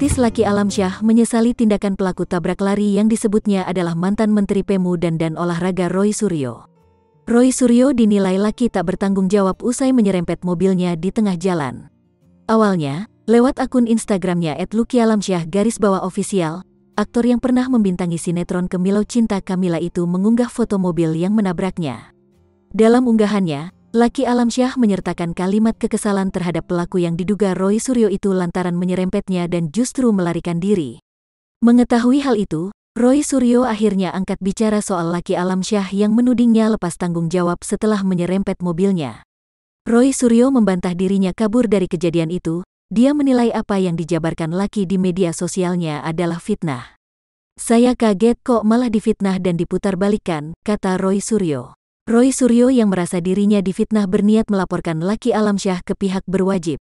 Artis laki Alam Syah menyesali tindakan pelaku tabrak lari yang disebutnya adalah mantan Menteri Pemuda dan Olahraga Roy Suryo. Roy Suryo dinilai laki tak bertanggung jawab usai menyerempet mobilnya di tengah jalan. Awalnya, lewat akun Instagramnya Luki @lukialamsyah garis bawah ofisial, aktor yang pernah membintangi sinetron Kemilau Cinta Kamila itu mengunggah foto mobil yang menabraknya. Dalam unggahannya, Laki Alamsyah menyertakan kalimat kekesalan terhadap pelaku yang diduga Roy Suryo itu lantaran menyerempetnya dan justru melarikan diri. Mengetahui hal itu, Roy Suryo akhirnya angkat bicara soal Laki Alamsyah yang menudingnya lepas tanggung jawab setelah menyerempet mobilnya. Roy Suryo membantah dirinya kabur dari kejadian itu, dia menilai apa yang dijabarkan Laki di media sosialnya adalah fitnah. Saya kaget kok malah difitnah dan diputarbalikkan, kata Roy Suryo. Roy Suryo yang merasa dirinya difitnah berniat melaporkan Laki Alamsyah ke pihak berwajib.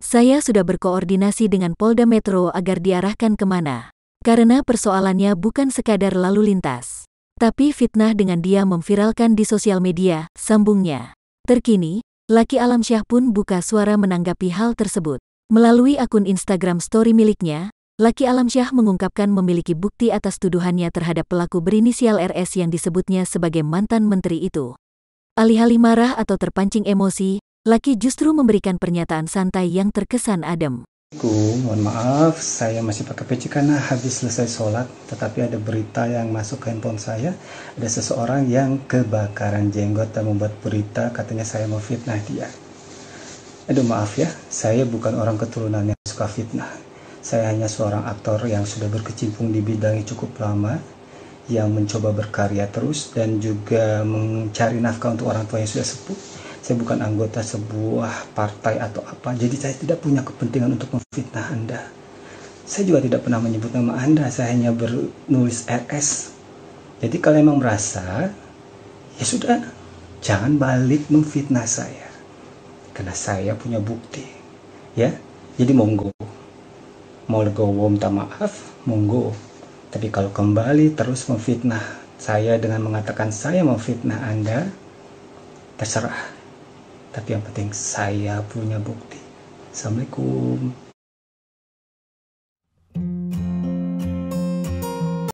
Saya sudah berkoordinasi dengan Polda Metro agar diarahkan kemana. Karena persoalannya bukan sekadar lalu lintas. Tapi fitnah dengan dia memviralkan di sosial media, sambungnya. Terkini, Laki Alamsyah pun buka suara menanggapi hal tersebut. Melalui akun Instagram story miliknya, Laki Alamsyah mengungkapkan memiliki bukti atas tuduhannya terhadap pelaku berinisial RS yang disebutnya sebagai mantan menteri itu. Alih-alih marah atau terpancing emosi, Laki justru memberikan pernyataan santai yang terkesan adem. Mohon maaf, saya masih pakai peci karena habis selesai sholat, tetapi ada berita yang masuk ke handphone saya. Ada seseorang yang kebakaran jenggot dan membuat berita katanya saya mau fitnah dia. Aduh maaf ya, saya bukan orang keturunan yang suka fitnah. Saya hanya seorang aktor yang sudah berkecimpung di bidang yang cukup lama, yang mencoba berkarya terus dan juga mencari nafkah untuk orang tua yang sudah sepuh. Saya bukan anggota sebuah partai atau apa, jadi saya tidak punya kepentingan untuk memfitnah Anda. Saya juga tidak pernah menyebut nama Anda, saya hanya bernulis RS. Jadi kalau memang merasa, ya sudah, jangan balik memfitnah saya. Karena saya punya bukti. Ya, jadi monggo mau legowo minta maaf monggo tapi kalau kembali terus memfitnah saya dengan mengatakan saya memfitnah anda terserah tapi yang penting saya punya bukti assalamualaikum